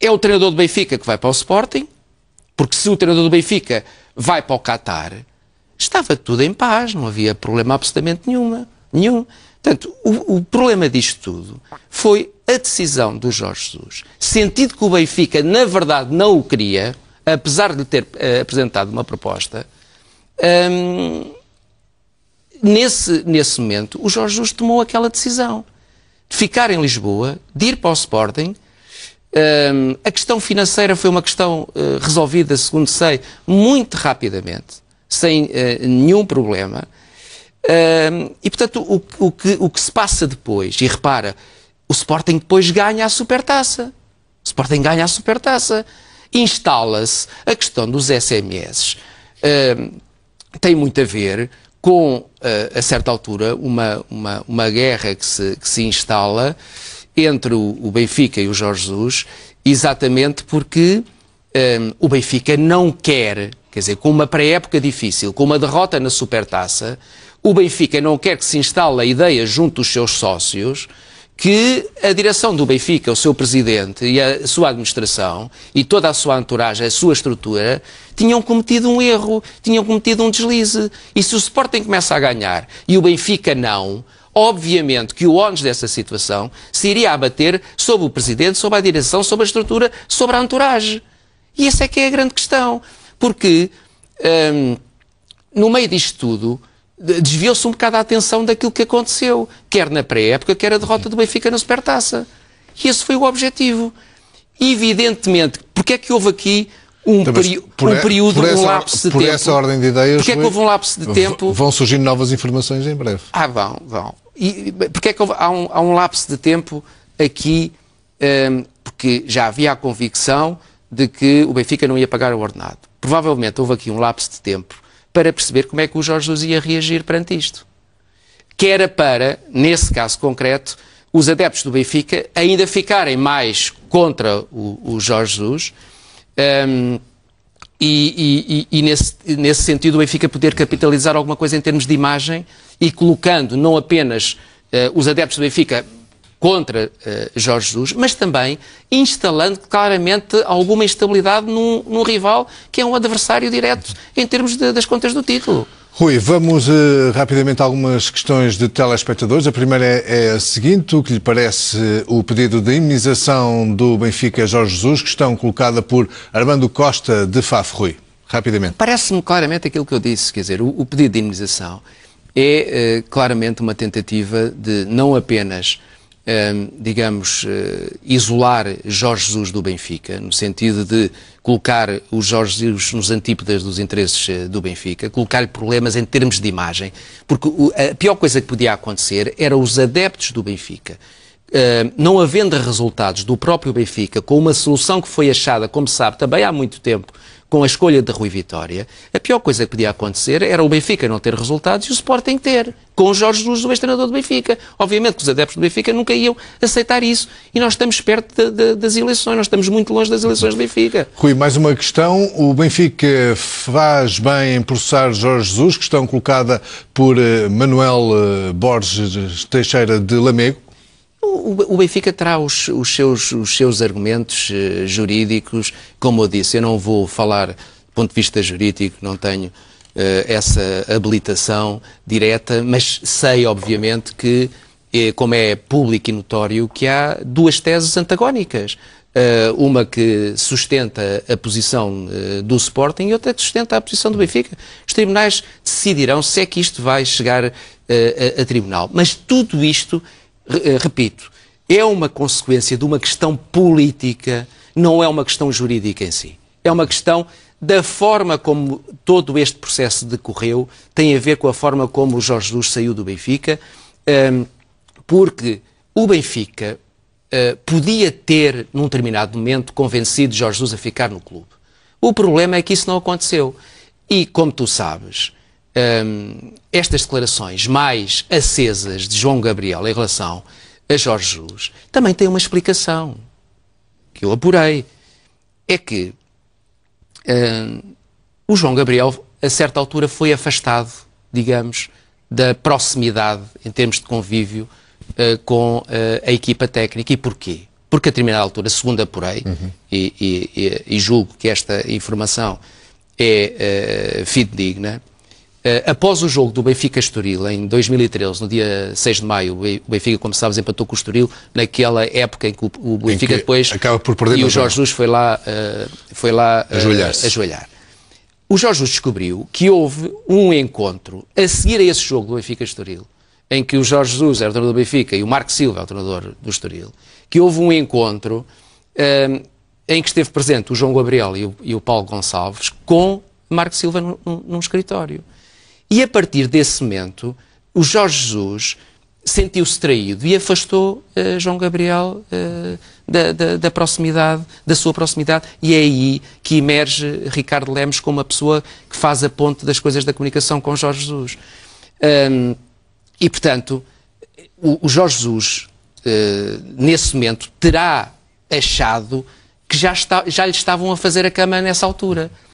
É o treinador do Benfica que vai para o Sporting, porque se o treinador do Benfica vai para o Qatar, estava tudo em paz, não havia problema absolutamente nenhuma, nenhum. Portanto, o, o problema disto tudo foi a decisão do Jorge Jesus. Sentido que o Benfica, na verdade, não o queria, apesar de ter uh, apresentado uma proposta, um, nesse, nesse momento, o Jorge Jesus tomou aquela decisão de ficar em Lisboa, de ir para o Sporting, um, a questão financeira foi uma questão uh, resolvida, segundo sei, muito rapidamente, sem uh, nenhum problema. Um, e, portanto, o, o, que, o, que, se passa depois, e repara, o Sporting depois ganha a supertaça. O Sporting ganha a supertaça. Instala-se a questão dos SMS. Um, tem muito a ver com, uh, a certa altura, uma, uma, uma guerra que se, que se instala entre o, Benfica e o Jorge Jesus, exatamente porque um, o Benfica não quer, quer dizer, com uma pré-época difícil, com uma derrota na Supertaça, o Benfica não quer que se instale a ideia junto dos seus sócios que a direção do Benfica, o seu presidente e a sua administração e toda a sua entourage, a sua estrutura, tinham cometido um erro, tinham cometido um deslize. E se o Sporting começa a ganhar e o Benfica não, obviamente que o ónus dessa situação se iria abater sobre o presidente, sobre a direção, sobre a estrutura, sobre a entourage. E essa é que é a grande questão. Porque, hum, no meio disto tudo, desviou-se um bocado a atenção daquilo que aconteceu, quer na pré-época, quer a derrota do Benfica na Supertaça. E esse foi o objetivo. Evidentemente, porque é que houve aqui um, então, por, um período, essa, um lapso de por tempo. Por essa ordem de ideias. Porquê é que houve um lapso de tempo? Vão surgindo novas informações em breve. Ah, vão, vão. E porquê é que houve, há, um, há um lapso de tempo aqui, um, porque já havia a convicção de que o Benfica não ia pagar o ordenado. Provavelmente houve aqui um lapso de tempo para perceber como é que o Jorge Luz ia reagir perante isto. Que era para, nesse caso concreto, os adeptos do Benfica ainda ficarem mais contra o, o Jorge Jesus um, e, e, e nesse, nesse, sentido o Benfica poder capitalizar alguma coisa em termos de imagem e colocando não apenas uh, os adeptos do Benfica contra uh, Jorge Jesus, mas também instalando claramente alguma instabilidade num, num, rival que é um adversário direto em termos de, das contas do título. Rui, vamos uh, rapidamente a algumas questões de telespectadores. A primeira é, é, a seguinte: o que lhe parece o pedido de imunização do Benfica Jorge Jesus, questão colocada por Armando Costa de Faf Rui? Rapidamente. Parece-me claramente aquilo que eu disse, quer dizer, o, o pedido de imunização é uh, claramente uma tentativa de não apenas Ehm, digamos, eh, isolar Jorge Jesus do Benfica, no sentido de colocar o Jorge Jesus nos antípodas dos interesses eh, do Benfica, colocar-lhe problemas em termos de imagem, porque a pior coisa que podia acontecer era os adeptos do Benfica. Eh, não havendo resultados do próprio Benfica, com uma solução que foi achada, como sabe, também há muito tempo com a escolha de Rui Vitória, a pior coisa que podia acontecer era o Benfica não ter resultados e o Sporting ter, com o Jorge Jesus, o ex-treinador do Benfica. Obviamente que os adeptos do Benfica nunca iam aceitar isso. E nós estamos perto de, de, das eleições, nós estamos muito longe das eleições do Benfica. Rui, mais uma questão. O Benfica faz bem em processar Jorge Jesus, questão colocada por eh, Manuel eh, Borges Teixeira de Lamego. O, Benfica terá os, os, seus, os seus argumentos eh, jurídicos. Como eu disse, eu não vou falar do ponto de vista jurídico, não tenho uh, essa habilitação direta, mas sei, obviamente, que, eh, como é público e notório, que há duas teses antagónicas. Uh, uma que sustenta a posição uh, do Sporting e outra que sustenta a posição do Benfica. Os tribunais decidirão se é que isto vai chegar uh, a, a, tribunal. Mas tudo isto eh, repito, é uma consequência de uma questão política, não é uma questão jurídica em si. É uma questão da forma como todo este processo decorreu, tem a ver com a forma como o Jorge Jesus saiu do Benfica, ehm, porque o Benfica eh, podia ter, num determinado momento, convencido Jorge Jesus a ficar no clube. O problema é que isso não aconteceu. E, como tu sabes, um, estas declarações mais acesas de João Gabriel em relação a Jorge Jesus também têm uma explicação que eu apurei. É que um, o João Gabriel, a certa altura, foi afastado, digamos, da proximidade em termos de convívio uh, com uh, a equipa técnica. E porquê? Porque a determinada altura, segundo apurei, uhum. e, e, e, julgo que esta informação é uh, fidedigna, eh, após o jogo do Benfica-Estoril, em 2013, no dia 6 de maio, o Benfica, como sabes, empatou com o Estoril, naquela época em que o Benfica que depois... Acaba por perder E o Jorge Luz foi lá, eh, foi lá eh, ajoelhar, ajoelhar. O Jorge Luz descobriu que houve um encontro a seguir a esse jogo do Benfica-Estoril, em que o Jorge Jesus era o treinador do Benfica e o Marco Silva era é o treinador do Estoril, que houve um encontro em que esteve presente o João Gabriel e o, e o Paulo Gonçalves com Marco Silva num, num escritório. E a partir desse momento, o Jorge Jesus sentiu-se traído e afastou uh, João Gabriel uh, da, da, da, proximidade, da sua proximidade, e é aí que emerge Ricardo Lemos como a pessoa que faz a ponte das coisas da comunicação com Jorge Jesus. Um, e, portanto, o, o Jorge Jesus, uh, nesse momento, terá achado que já, está, já lhe estavam a fazer a cama nessa altura.